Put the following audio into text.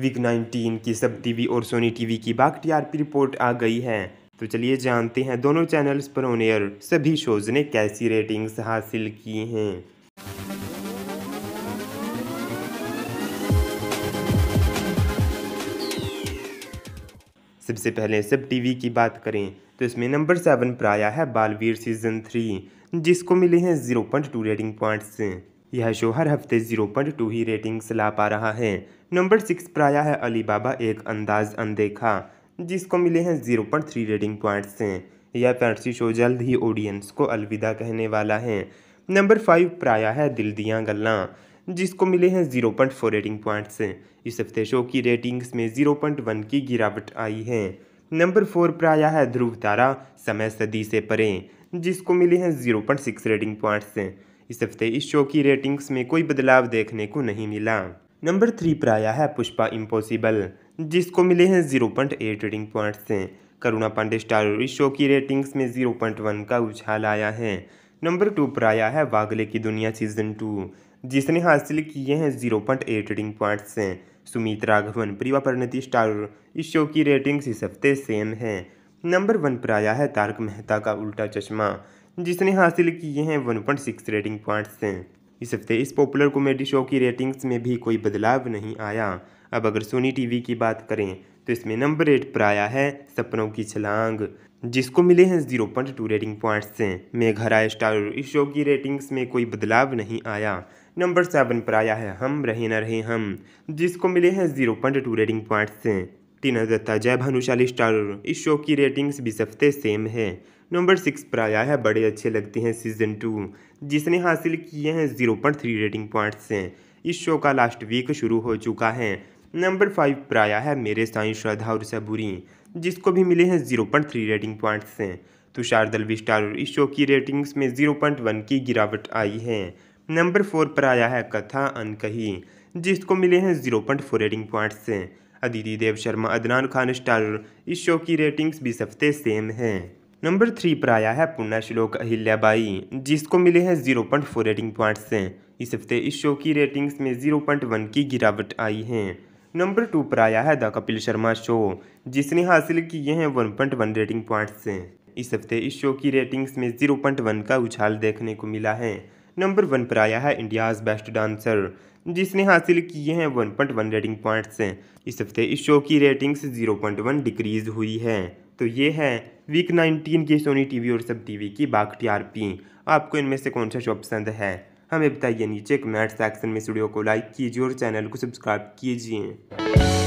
wig 19 की सब TV और सोनी टीवी की बाग टीआरपी रिपोर्ट आ गई है तो चलिए जानते हैं दोनों चैनल्स पर ऑन एयर सभी शोज ने कैसी रेटिंग्स हासिल की हैं सबसे पहले सब टीवी की बात करें तो इसमें नंबर सेवन पर आया है बालवीर सीजन थ्री जिसको मिले हैं zero point two rating points यह शो हर हफ्ते ज़ीरो पॉइंट टू ही रेटिंग्स ला पा रहा है नंबर सिक्स पर आया है अलीबाबा एक अंदाज अनदेखा जिसको मिले हैं zero point three rating points से यह फैंसी शो जल्द ही ऑडियंस को अलविदा कहने वाला है नंबर फाइव पर आया है दिल दिया गल्ला जिसको मिले हैं zero point four rating points इस हफ्ते शो की रेटिंग्स में जीरो पॉइंट वन की गिरावट आई है नंबर फोर पर आया है ध्रुव तारा समय सदी से परे जिसको मिले हैं zero point six rating points इस हफ्ते इस शो की रेटिंग्स में कोई बदलाव देखने को नहीं मिला नंबर थ्री पर आया है पुष्पा इम्पॉसिबल जिसको मिले हैं zero point eight rating point से करुणा पांडे स्टार इस शो की रेटिंग्स में जीरो पॉइंट वन का उछाल आया है नंबर टू पर आया है वागले की दुनिया सीजन टू जिसने हासिल किए हैं zero point eight rating points से सुमित राघवन प्रिया परिणति स्टार इस शो की रेटिंग्स इस हफ्ते सेम है नंबर वन पर आया है तारक मेहता का उल्टा चश्मा जिसने हासिल किए हैं one point six rating points इस हफ्ते इस पॉपुलर कॉमेडी शो की रेटिंग्स में भी कोई बदलाव नहीं आया अब अगर सोनी टीवी की बात करें तो इसमें नंबर एट पर आया है सपनों की छलांग जिसको मिले हैं zero point two rating points से मेघरा स्टार इस शो की रेटिंग्स में कोई बदलाव नहीं आया नंबर सेवन पर आया है हम रहे न रहे हम जिसको मिले हैं zero point two rating points से टीना था जय भानुशाली स्टार इस शो की रेटिंग्स भी सबसे सेम है नंबर सिक्स पर आया है बड़े अच्छे लगते हैं सीजन टू जिसने हासिल किए हैं zero point three rating points इस शो का लास्ट वीक शुरू हो चुका है नंबर फाइव पर आया है मेरे साई श्रद्धा और सबूरी जिसको भी मिले हैं zero point three rating points Tushar Dalvi star इस शो की रेटिंग्स में जीरो पॉइंट वन की गिरावट आई है नंबर फोर पर आया है कथा अनकही जिसको मिले हैं zero point four rating points Aditi Dev Sharma Adnan Khan starrer इस शो की रेटिंग्स भी हफ्ते सेम हैं नंबर थ्री पर आया है पुण्य श्लोक अहिल्याबाई जिसको मिले हैं zero point four rating points से इस हफ्ते इस शो की रेटिंग्स में जीरो पॉइंट वन की गिरावट आई है नंबर टू पर आया है द कपिल शर्मा शो जिसने हासिल किए हैं one point one rating points से इस हफ्ते इस शो की रेटिंग्स में जीरो पॉइंट वन का उछाल देखने को मिला है नंबर वन पर आया है इंडियाज़ बेस्ट डांसर जिसने हासिल किए हैं one point one rating points इस हफ्ते इस शो की ratings zero point one decrease हुई है तो ये है वीक नाइनटीन के सोनी टीवी और सब टीवी की आर टीआरपी आपको इनमें से कौन सा शो पसंद है हमें बताइए नीचे कमेंट सेक्शन में स्टूडियो को लाइक कीजिए और चैनल को सब्सक्राइब कीजिए